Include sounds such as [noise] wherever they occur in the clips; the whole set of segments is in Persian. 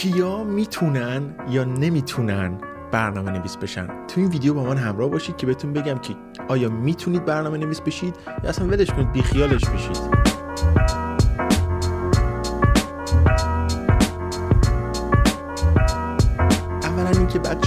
کیا میتونن یا نمیتونن برنامه نویس بشن تو این ویدیو با من همراه باشید که بهتون بگم که آیا میتونید برنامه نویس بشید یا اصلا ولش کنید بیخیالش بشید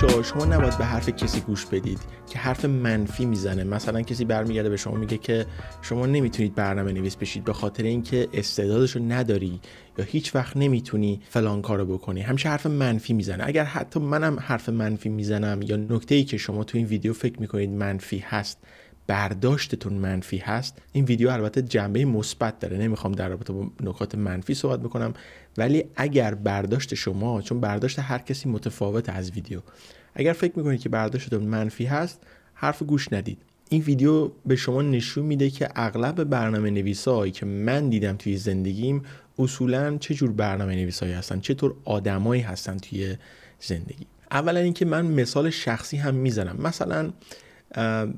شما نباید به حرف کسی گوش بدید که حرف منفی میزنه مثلا کسی برمیگرده به شما میگه که شما نمیتونید برنامه نویس بشید به خاطر اینکه استعدادش رو نداری یا هیچ وقت نمیتونی فلان کارو بکنی همیشه حرف منفی میزنه اگر حتی منم حرف منفی میزنم یا نکته ای که شما تو این ویدیو فکر میکنید منفی هست برداشتتون منفی هست این ویدیو البته جنبه مثبت داره نمیخوام در رابطه با نکات منفی صحبت بکنم ولی اگر برداشت شما چون برداشت هر کسی متفاوت از ویدیو اگر فکر میکنید که برداشتتون منفی هست حرف گوش ندید این ویدیو به شما نشون میده که اغلب برنامه نویسایی که من دیدم توی زندگیم اصولا چه جور برنامه نویسایی هستن چطور آدمایی هستن توی زندگی اولا اینکه من مثال شخصی هم میزنم مثلا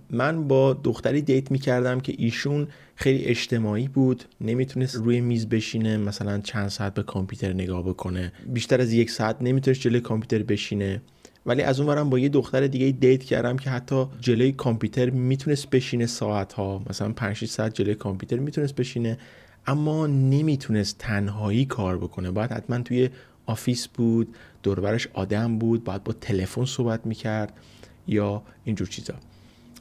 من با دختری دیت میکردم که ایشون خیلی اجتماعی بود نمیتونست روی میز بشینه مثلا چند ساعت به کامپیوتر نگاه بکنه بیشتر از یک ساعت نمیتونست جلوی کامپیوتر بشینه ولی از اون با یه دختر دیگه دیت کردم که حتی جلوی کامپیوتر میتونست بشینه ساعت ها مثلا 5 ساعت جلوی کامپیوتر میتونست بشینه اما نمیتونست تنهایی کار بکنه باید حتما توی آفیس بود دوربرش آدم بود باید با تلفن صحبت میکرد یا اینجور چیزا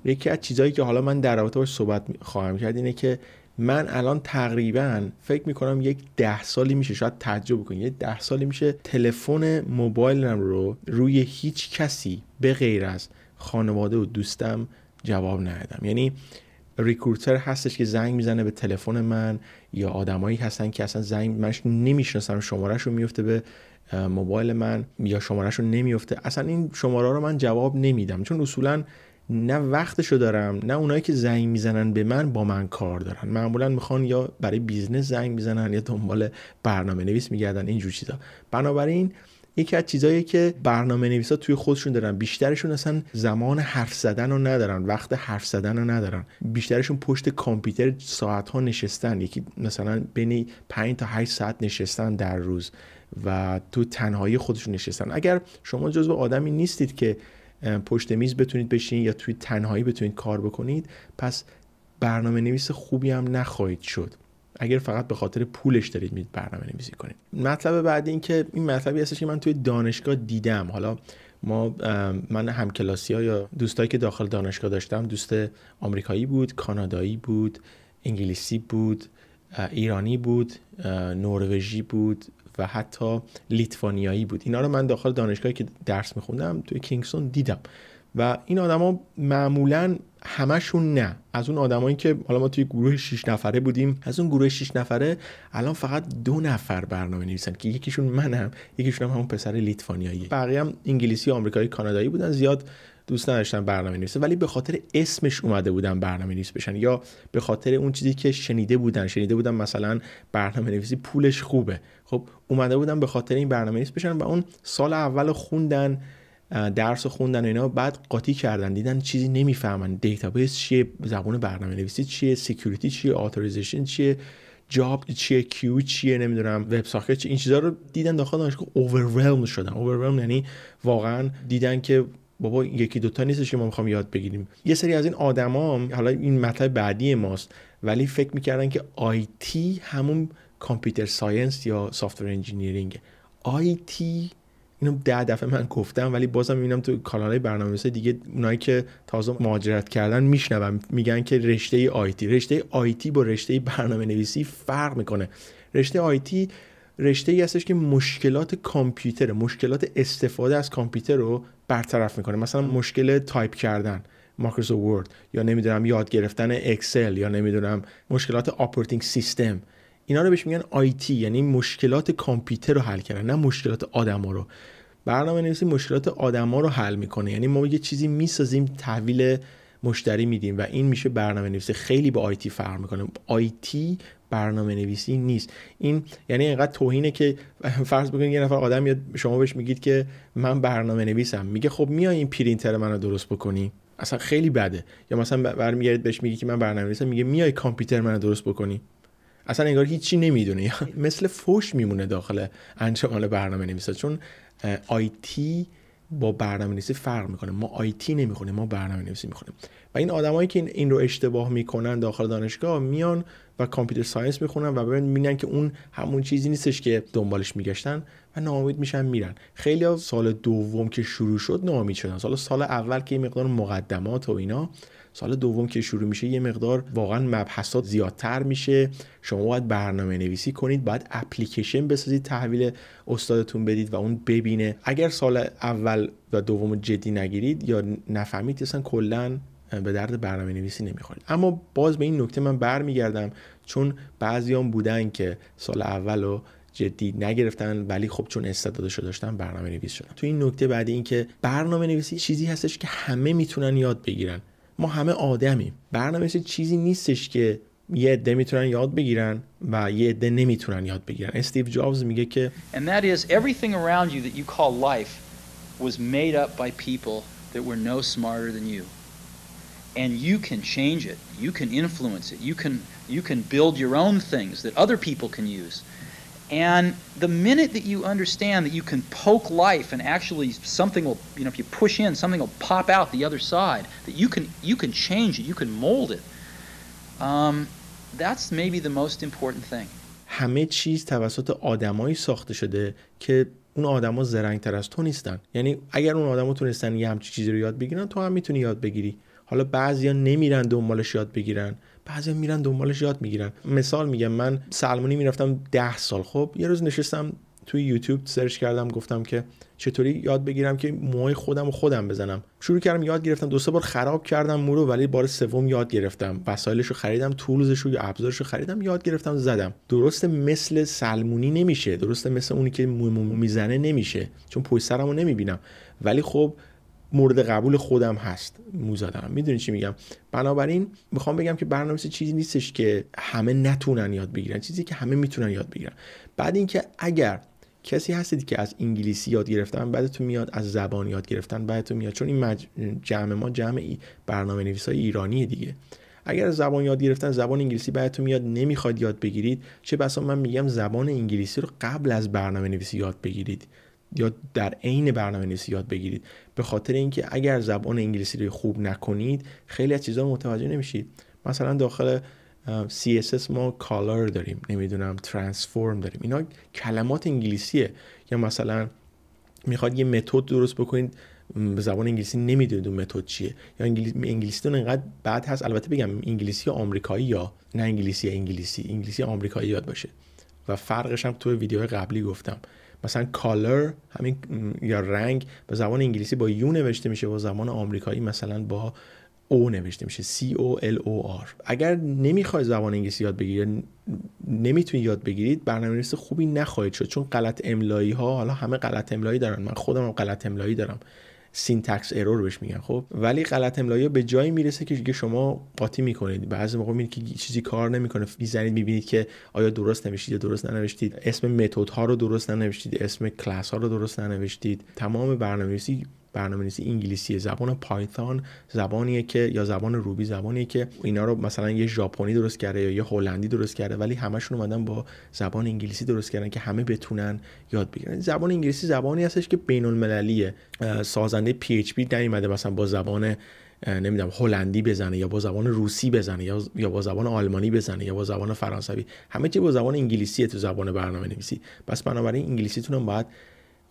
یکی از چیزهایی که حالا من در رابطه باش صحبت خواهم کرد اینه که من الان تقریبا فکر میکنم یک ده سالی میشه شاید تعجب کنید یک ده سالی میشه تلفن موبایلم رو روی هیچ کسی به غیر از خانواده و دوستم جواب ندادم یعنی ریکروتر هستش که زنگ میزنه به تلفن من یا آدمایی هستن که اصلا زنگ منش نمیشناسم شمارهش رو میفته به موبایل من یا شمارهش رو نمیفته اصلا این شماره رو من جواب نمیدم چون اصولا نه وقتشو دارم نه اونایی که زنگ میزنن به من با من کار دارن معمولا میخوان یا برای بیزنس زنگ میزنن یا دنبال برنامه نویس میگردن اینجور چیزا بنابراین یکی از چیزایی که برنامه ها توی خودشون دارن بیشترشون اصلا زمان حرف زدن رو ندارن وقت حرف زدن رو ندارن بیشترشون پشت کامپیوتر ساعت ها نشستن یکی مثلا بین 5 تا 8 ساعت نشستن در روز و تو تنهایی خودشون نشستن اگر شما جزو آدمی نیستید که پشت میز بتونید بشین یا توی تنهایی بتونید کار بکنید پس برنامه نویس خوبی هم نخواهید شد اگر فقط به خاطر پولش دارید میرید برنامه نویسی کنید مطلب بعدی این که این مطلبی هستش که من توی دانشگاه دیدم حالا ما من همکلاسی ها یا دوستایی که داخل دانشگاه داشتم دوست آمریکایی بود کانادایی بود انگلیسی بود ایرانی بود نروژی بود و حتی لیتوانیایی بود اینا رو من داخل دانشگاهی که درس میخوندم توی کینگسون دیدم و این آدما معمولا همشون نه از اون آدمایی که حالا ما توی گروه 6 نفره بودیم از اون گروه 6 نفره الان فقط دو نفر برنامه نویسن که یکیشون منم یکیشون هم همون پسر لیتوانیایی بقیه هم انگلیسی آمریکایی کانادایی بودن زیاد دوست نداشتن برنامه نویسه ولی به خاطر اسمش اومده بودن برنامه نویس بشن یا به خاطر اون چیزی که شنیده بودن شنیده بودن مثلا برنامه نویسی پولش خوبه خب اومده بودن به خاطر این برنامه نویس بشن و اون سال اول خوندن درس خوندن و اینا بعد قاطی کردن دیدن چیزی نمیفهمن دیتابیس چیه زبون برنامه نویسی چیه سکیوریتی چیه اتوریزیشن چیه جاب چیه کیو چیه نمیدونم وب ساکت چیه این چیزا رو دیدن داخل دانشگاه اوورولم شدن اوورولم یعنی واقعا دیدن که بابا یکی دوتا نیستش که ما میخوام یاد بگیریم یه سری از این آدما حالا این مطلب بعدی ماست ولی فکر میکردن که آیتی همون کامپیوتر ساینس یا سافتور انجینیرینگ آیتی اینو ده دفعه من گفتم ولی بازم میبینم تو کانالهای برنامه دیگه اونایی که تازه مهاجرت کردن میشنوم میگن که رشته آیتی رشته آیتی با رشته برنامه نویسی فرق میکنه رشته آیتی رشته ای هستش که مشکلات کامپیوتر مشکلات استفاده از کامپیوتر رو برطرف میکنه مثلا مشکل تایپ کردن مایکروسافت ورد یا نمیدونم یاد گرفتن اکسل یا نمیدونم مشکلات آپراتینگ سیستم اینا رو بهش میگن آیتی یعنی مشکلات کامپیوتر رو حل کردن نه مشکلات آدما رو برنامه نویسی مشکلات آدما رو حل میکنه یعنی ما یه چیزی میسازیم تحویل مشتری میدیم و این میشه برنامه نویسی خیلی با آیتی فرق میکنه آیتی برنامه نویسی نیست این یعنی اینقدر توهینه که [laughs] فرض بکنید یه نفر آدم میاد شما بهش میگید که من برنامه نویسم میگه خب میای این پرینتر منو درست بکنی اصلا خیلی بده یا مثلا برمیگردید بهش میگی که من برنامه نویسم میگه میای کامپیوتر منو درست بکنی اصلا انگار هیچی نمیدونه [laughs] مثل فوش میمونه داخل انجمن برنامه نویسا چون آیتی با برنامه نویسی فرق میکنه ما آیتی نمیخونیم ما برنامه نویسی و این آدمایی که این رو اشتباه میکنن داخل دانشگاه میان و کامپیوتر ساینس میخونن و ببینن که اون همون چیزی نیستش که دنبالش میگشتن و ناامید میشن میرن خیلی از سال دوم که شروع شد ناامید شدن سال سال اول که یه مقدار مقدمات و اینا سال دوم که شروع میشه یه مقدار واقعا مبحثات زیادتر میشه شما باید برنامه نویسی کنید باید اپلیکیشن بسازید تحویل استادتون بدید و اون ببینه اگر سال اول و دوم جدی نگیرید یا نفهمید اصلا به درد برنامه نویسی نمیخورید اما باز به این نکته من برمیگردم چون بعضیان بودن که سال اول و جدی نگرفتن ولی خب چون رو داشتن برنامه نویس شدن تو این نکته بعدی اینکه برنامه نویسی چیزی هستش که همه میتونن یاد بگیرن ما همه آدمیم برنامه چیزی نیستش که یه عده میتونن یاد بگیرن و یه عده نمیتونن یاد بگیرن استیو جابز میگه که that is everything around you that you call life was made up by people that were no smarter than you and you can change it. You can influence it. You can you can build your own things that other people can use. And the minute that you understand that you can poke life and actually something will, you know, if you push in, something will pop out the other side. That you can you can change it. You can mold it. Um, that's maybe the most important thing. همه چیز توسط آدمایی ساخته شده که اون آدما زرنگتر از تو نیستن یعنی اگر اون آدما تونستن یه همچین چیزی رو یاد بگیرن تو هم میتونی یاد بگیری حالا بعضیا نمیرن دنبالش یاد بگیرن بعضیا میرن دنبالش یاد میگیرن مثال میگم من سلمونی میرفتم ده سال خب یه روز نشستم توی یوتیوب سرچ کردم گفتم که چطوری یاد بگیرم که موهای خودم و خودم بزنم شروع کردم یاد گرفتم دو سه بار خراب کردم مو رو ولی بار سوم یاد گرفتم وسایلش رو خریدم تولزش رو یا ابزارش رو خریدم یاد گرفتم زدم درست مثل سلمونی نمیشه درست مثل اونی که مو میزنه نمیشه چون پشت سرمو نمیبینم ولی خب مورد قبول خودم هست موزادم میدونی چی میگم بنابراین میخوام بگم که برنامه چیزی نیستش که همه نتونن یاد بگیرن چیزی که همه میتونن یاد بگیرن بعد اینکه اگر کسی هستید که از انگلیسی یاد گرفتن تو میاد از زبان یاد گرفتن تو میاد چون این جمع ما جمع برنامه نویس های ایرانی دیگه اگر زبان یاد گرفتن زبان انگلیسی بعدتون میاد نمیخواد یاد بگیرید چه بسا من میگم زبان انگلیسی رو قبل از برنامه نویسی یاد بگیرید یا در عین برنامه نویسی یاد بگیرید به خاطر اینکه اگر زبان انگلیسی رو خوب نکنید خیلی از چیزها متوجه نمیشید مثلا داخل CSS ما کالر داریم نمیدونم ترانسفورم داریم اینا کلمات انگلیسیه یا مثلا میخواد یه متد درست بکنید به زبان انگلیسی نمیدونید اون متد چیه یا انگلیسی انگلیسیتون انقدر بد هست البته بگم انگلیسی آمریکایی یا نه انگلیسی انگلیسی انگلیسی آمریکایی یاد باشه و فرقش هم تو ویدیو قبلی گفتم مثلا کالر همین یا رنگ به زبان انگلیسی با یو نوشته میشه با زبان آمریکایی مثلا با او نوشته میشه C O L O R اگر نمیخوای زبان انگلیسی یاد بگیرید نمیتونی یاد بگیرید برنامه‌نویس خوبی نخواهید شد چون غلط املایی ها حالا همه غلط املایی دارن من خودم هم غلط املایی دارم سینتکس ارور بهش میگن خب ولی غلط املایی به جایی میرسه که شما قاطی میکنید بعضی موقع میبینید که چیزی کار نمیکنه میزنید میبینید که آیا درست نوشتید یا درست ننوشتید اسم متد ها رو درست ننوشتید اسم کلاس ها رو درست ننوشتید تمام برنامه‌نویسی برنامه انگلیسی زبان پایتون زبانیه که یا زبان روبی زبانیه که اینا رو مثلا یه ژاپنی درست کرده یا یه هلندی درست کرده ولی همشون اومدن با زبان انگلیسی درست کردن که همه بتونن یاد بگیرن زبان انگلیسی زبانی هستش که بین‌المللیه سازنده پی اچ پی نیومده مثلا با زبان نمیدونم هلندی بزنه یا با زبان روسی بزنه یا یا با زبان آلمانی بزنه یا با زبان فرانسوی همه چی با زبان انگلیسی تو زبان برنامه نویسی پس بنابراین انگلیسیتون هم باید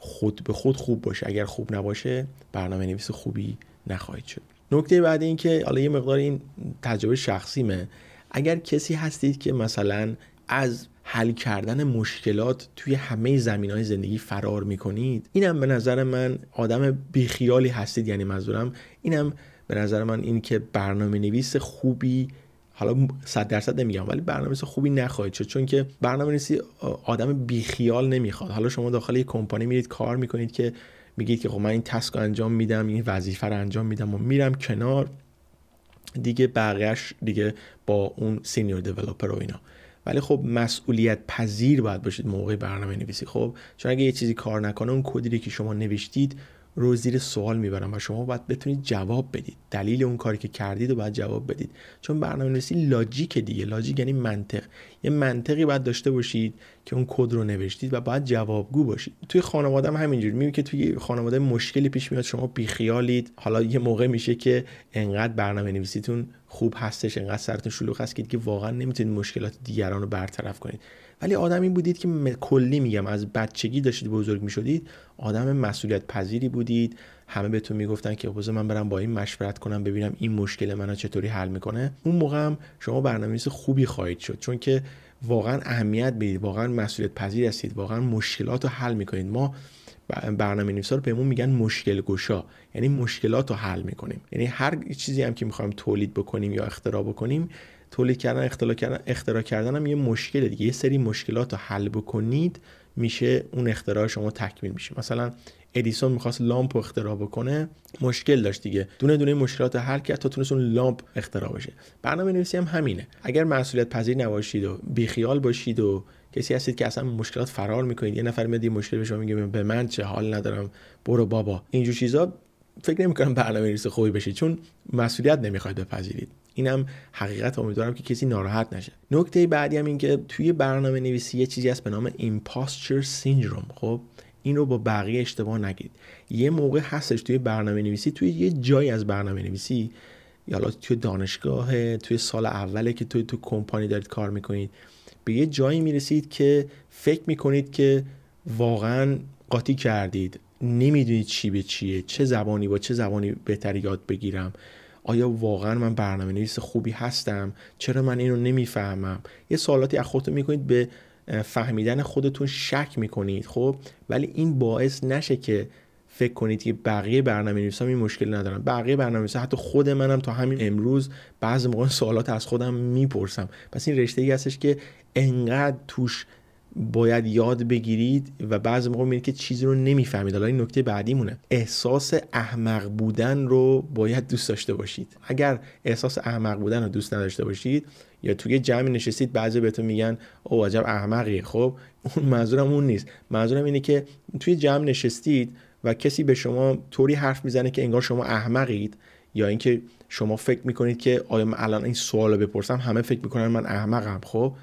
خود به خود خوب باشه اگر خوب نباشه برنامه نویس خوبی نخواهید شد نکته بعد این که حالا یه مقدار این تجربه شخصیمه اگر کسی هستید که مثلا از حل کردن مشکلات توی همه زمین های زندگی فرار میکنید اینم به نظر من آدم بیخیالی هستید یعنی منظورم اینم به نظر من این که برنامه نویس خوبی حالا 100 درصد نمیگم ولی برنامه‌نویس خوبی نخواهید شد چون که برنامه‌نویسی آدم بیخیال نمیخواد حالا شما داخل یک کمپانی میرید کار میکنید که میگید که خب من این تسک رو انجام میدم این وظیفه رو انجام میدم و میرم کنار دیگه بقیهش دیگه با اون سینیور دیولپر و اینا ولی خب مسئولیت پذیر باید باشید موقع برنامه نویسی خب چون اگه یه چیزی کار نکنه اون کدی که شما نوشتید رو زیر سوال میبرم و شما باید بتونید جواب بدید دلیل اون کاری که کردید و باید جواب بدید چون برنامه نویسی لاجیک دیگه لاجیک یعنی منطق یه منطقی باید داشته باشید که اون کد رو نوشتید و باید جوابگو باشید توی خانواده هم همینجوری میبینید که توی خانواده مشکلی پیش میاد شما بیخیالید حالا یه موقع میشه که انقدر برنامه نویسیتون خوب هستش انقدر سرتون شلوغ هست که واقعا نمیتونید مشکلات دیگران رو برطرف کنید ولی آدمی بودید که م... کلی میگم از بچگی داشتید بزرگ میشدید آدم مسئولیت پذیری بودید همه بهتون میگفتن که بذار من برم با این مشورت کنم ببینم این مشکل منو چطوری حل میکنه اون موقع هم شما برنامه‌نویس خوبی خواهید شد چون که واقعا اهمیت بدید واقعا مسئولیت پذیر هستید واقعا مشکلات رو حل میکنید ما برنامه نویسا رو بهمون میگن مشکل گشا یعنی مشکلات رو حل میکنیم یعنی هر چیزی هم که میخوایم تولید بکنیم یا اختراع بکنیم تولید کردن اختراع کردن اختراع کردن هم یه مشکله دیگه یه سری مشکلات رو حل بکنید میشه اون اختراع شما تکمیل میشه مثلا ادیسون میخواست لامپ رو اختراع بکنه مشکل داشت دیگه دونه دونه مشکلات هر کرد تا تونست اون لامپ اختراع بشه برنامه نویسی هم همینه اگر مسئولیت پذیر نباشید و بیخیال باشید و کسی هستید که اصلا مشکلات فرار میکنید یه نفر میاد مشکل به شما میگه به من چه حال ندارم برو بابا اینجور چیزا فکر نمیکنم برنامه نویس خوبی بشید چون مسئولیت نمیخواید بپذیرید اینم حقیقت امیدوارم که کسی ناراحت نشه نکته بعدی هم این که توی برنامه نویسی یه چیزی هست به نام ایمپاستر سیندروم خب این رو با بقیه اشتباه نگید یه موقع هستش توی برنامه نویسی توی یه جایی از برنامه نویسی یا توی دانشگاه توی سال اوله که توی تو کمپانی دارید کار میکنید به یه جایی میرسید که فکر میکنید که واقعا قاطی کردید نمیدونید چی به چیه چه زبانی با چه زبانی بهتر یاد بگیرم آیا واقعا من برنامه نویس خوبی هستم چرا من اینو نمیفهمم یه سوالاتی از خودتون میکنید به فهمیدن خودتون شک میکنید خب ولی این باعث نشه که فکر کنید که بقیه برنامه نویس این مشکل ندارن بقیه برنامه نویس حتی خود منم تا همین امروز بعضی موقع سوالات از خودم میپرسم پس این رشته ای هستش که انقدر توش باید یاد بگیرید و بعضی موقع میبینید که چیزی رو نمیفهمید حالا این نکته بعدیمونه احساس احمق بودن رو باید دوست داشته باشید اگر احساس احمق بودن رو دوست نداشته باشید یا توی جمع نشستید بعضی بهتون میگن او عجب احمقی خب اون منظورم اون نیست منظورم اینه که توی جمع نشستید و کسی به شما طوری حرف میزنه که انگار شما احمقید یا اینکه شما فکر میکنید که آیا الان این سوال رو بپرسم همه فکر میکنن من احمقم خب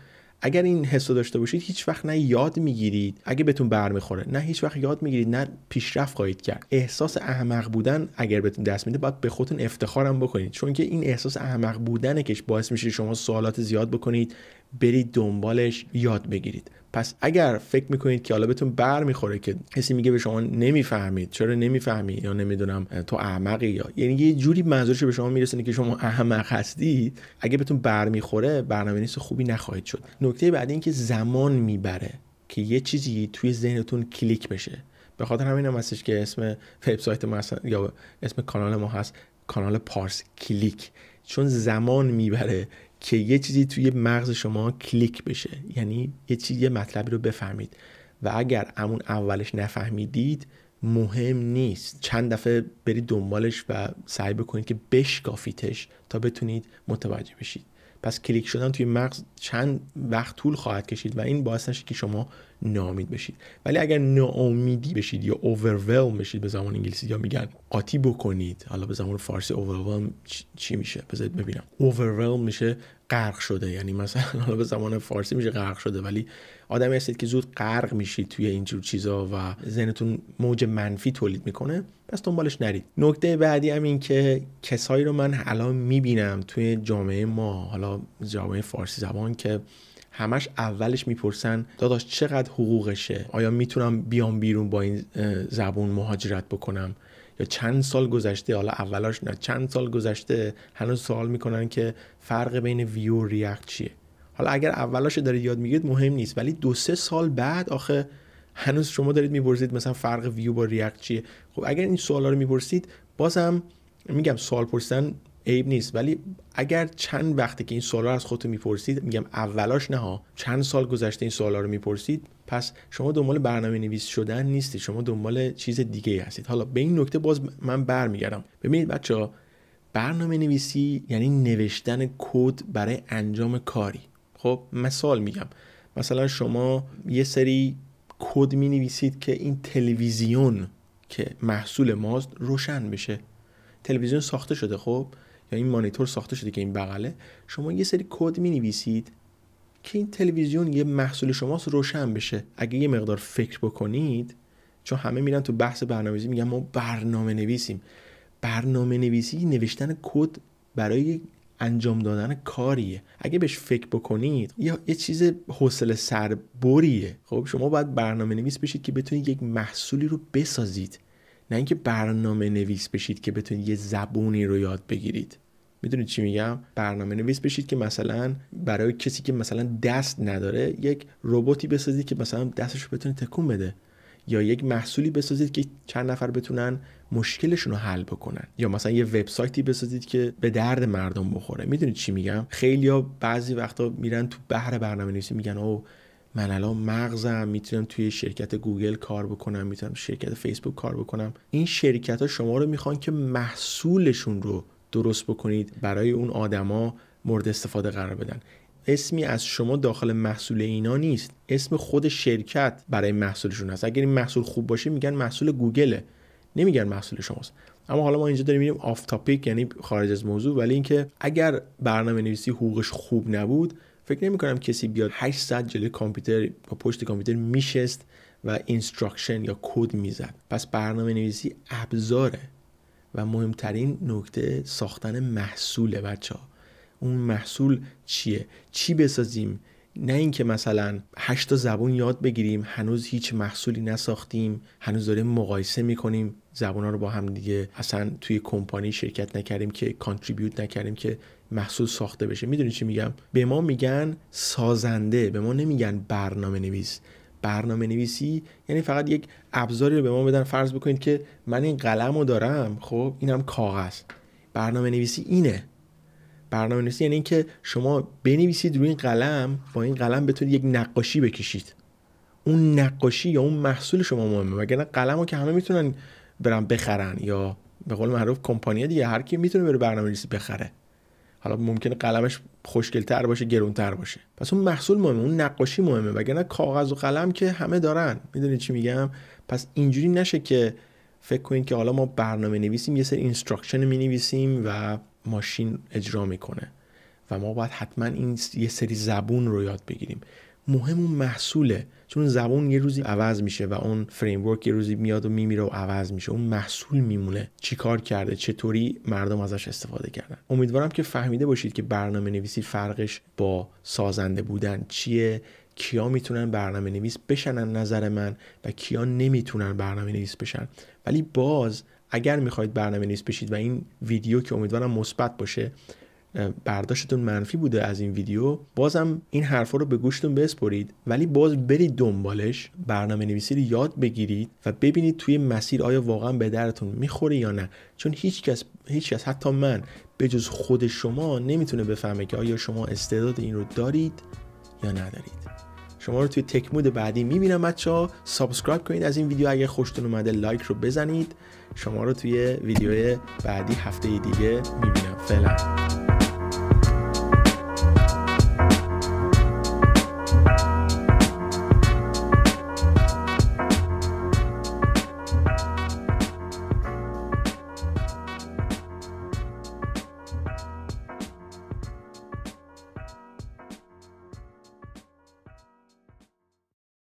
اگر این حس رو داشته باشید هیچ وقت نه یاد میگیرید اگه بهتون برمیخوره نه هیچ وقت یاد میگیرید نه پیشرفت خواهید کرد احساس احمق بودن اگر بهتون دست میده باید به خودتون افتخارم بکنید چون که این احساس احمق بودنه که باعث میشه شما سوالات زیاد بکنید برید دنبالش یاد بگیرید پس اگر فکر میکنید که حالا بهتون بر میخوره که کسی میگه به شما نمیفهمید چرا نمیفهمی یا نمیدونم تو احمقی یا یعنی یه جوری منظورش به شما میرسونه که شما احمق هستید اگه بهتون برمیخوره برنامه نیست خوبی نخواهید شد نکته بعدی اینکه زمان میبره که یه چیزی توی ذهنتون کلیک بشه به خاطر همین هم هستش که اسم وبسایت ما یا اسم کانال ما هست کانال پارس کلیک چون زمان میبره که یه چیزی توی مغز شما کلیک بشه یعنی یه چیزی مطلبی رو بفهمید و اگر همون اولش نفهمیدید مهم نیست چند دفعه برید دنبالش و سعی بکنید که بشکافیتش تا بتونید متوجه بشید پس کلیک شدن توی مغز چند وقت طول خواهد کشید و این باعث نشه که شما ناامید بشید ولی اگر ناامیدی بشید یا اوورولم بشید به زمان انگلیسی یا میگن قاطی بکنید حالا به زمان فارسی اوورولم چی میشه بذارید ببینم اوورولم میشه غرق شده یعنی مثلا [laughs] حالا به زمان فارسی میشه غرق شده ولی آدمی هستید که زود غرق میشید توی اینجور چیزا و ذهنتون موج منفی تولید میکنه پس دنبالش نرید نکته بعدی هم این که کسایی رو من الان میبینم توی جامعه ما حالا جامعه فارسی زبان که همش اولش میپرسن داداش چقدر حقوقشه آیا میتونم بیام بیرون با این زبون مهاجرت بکنم یا چند سال گذشته حالا اولاش نه چند سال گذشته هنوز سوال میکنن که فرق بین ویو و ریاکت چیه حالا اگر اولاش دارید یاد میگیرید مهم نیست ولی دو سه سال بعد آخه هنوز شما دارید میپرسید مثلا فرق ویو با ریاکت چیه خب اگر این سوالا رو میپرسید بازم میگم سوال پرسیدن عیب نیست ولی اگر چند وقتی که این سوالا از خودت میپرسید میگم اولاش نه چند سال گذشته این سوالا رو میپرسید پس شما دنبال برنامه نویس شدن نیستید شما دنبال چیز دیگه هستید حالا به این نکته باز من برمیگردم ببینید بچه ها برنامه نویسی یعنی نوشتن کد برای انجام کاری خب مثال میگم مثلا شما یه سری کد می نویسید که این تلویزیون که محصول ماست روشن بشه تلویزیون ساخته شده خب یا این مانیتور ساخته شده که این بغله شما یه سری کد می نویسید که این تلویزیون یه محصول شماست روشن بشه اگه یه مقدار فکر بکنید چون همه میرن تو بحث برنامه‌نویسی میگن ما برنامه نویسیم برنامه نویسی نوشتن کد برای انجام دادن کاریه اگه بهش فکر بکنید یا یه چیز حوصله سربریه خب شما باید برنامه نویس بشید که بتونید یک محصولی رو بسازید نه اینکه برنامه نویس بشید که بتونید یه زبونی رو یاد بگیرید میدونید چی میگم برنامه نویس بشید که مثلا برای کسی که مثلا دست نداره یک رباتی بسازید که مثلا دستش رو بتونه تکون بده یا یک محصولی بسازید که چند نفر بتونن مشکلشون رو حل بکنن یا مثلا یه وبسایتی بسازید که به درد مردم بخوره میدونید چی میگم خیلیا بعضی وقتا میرن تو بهر برنامه نویسی میگن او من الان مغزم میتونم توی شرکت گوگل کار بکنم میتونم شرکت فیسبوک کار بکنم این شرکت ها شما رو میخوان که محصولشون رو درست بکنید برای اون آدما مورد استفاده قرار بدن اسمی از شما داخل محصول اینا نیست اسم خود شرکت برای محصولشون هست اگر این محصول خوب باشه میگن محصول گوگله نمیگن محصول شماست اما حالا ما اینجا داریم میریم آف تاپیک یعنی خارج از موضوع ولی اینکه اگر برنامه نویسی حقوقش خوب نبود فکر نمی کنم کسی بیاد 8 ساعت جلوی کامپیوتر با پشت کامپیوتر میشست و اینستراکشن یا کد میزد پس برنامه نویسی ابزاره و مهمترین نکته ساختن محصوله بچه ها اون محصول چیه چی بسازیم نه اینکه مثلا هشتا زبون یاد بگیریم هنوز هیچ محصولی نساختیم هنوز داریم مقایسه میکنیم زبون رو با هم دیگه اصلا توی کمپانی شرکت نکردیم که کانتریبیوت نکردیم که محصول ساخته بشه میدونی چی میگم به ما میگن سازنده به ما نمیگن برنامه نویس برنامه نویسی یعنی فقط یک ابزاری رو به ما بدن فرض بکنید که من این قلم رو دارم خب اینم کاغذ برنامه نویسی اینه برنامه نویسی یعنی اینکه شما بنویسید روی این قلم با این قلم بتونید یک نقاشی بکشید اون نقاشی یا اون محصول شما مهمه مگر قلم رو که همه میتونن برن بخرن یا به قول معروف کمپانی دیگه هر کی میتونه بره برنامه بخره حالا ممکنه قلمش خوشگلتر باشه گرونتر باشه پس اون محصول مهمه اون نقاشی مهمه وگرنه کاغذ و قلم که همه دارن میدونی چی میگم پس اینجوری نشه که فکر کنید که حالا ما برنامه نویسیم یه سری اینستراکشن می نویسیم و ماشین اجرا میکنه و ما باید حتما این یه سری زبون رو یاد بگیریم مهم اون محصوله چون زبان یه روزی عوض میشه و اون فریم یه روزی میاد و میمیره و عوض میشه اون محصول میمونه چیکار کرده چطوری مردم ازش استفاده کردن امیدوارم که فهمیده باشید که برنامه نویسی فرقش با سازنده بودن چیه کیا میتونن برنامه نویس بشن نظر من و کیا نمیتونن برنامه نویس بشن ولی باز اگر میخواید برنامه نویس بشید و این ویدیو که امیدوارم مثبت باشه برداشتتون منفی بوده از این ویدیو بازم این حرفا رو به گوشتون بسپرید ولی باز برید دنبالش برنامه نویسی رو یاد بگیرید و ببینید توی مسیر آیا واقعا به درتون میخوره یا نه چون هیچکس هیچکس حتی من به جز خود شما نمیتونه بفهمه که آیا شما استعداد این رو دارید یا ندارید شما رو توی تکمود بعدی میبینم بچه سابسکرایب کنید از این ویدیو اگه خوشتون اومده لایک رو بزنید شما رو توی ویدیو بعدی هفته دیگه میبینم فعلا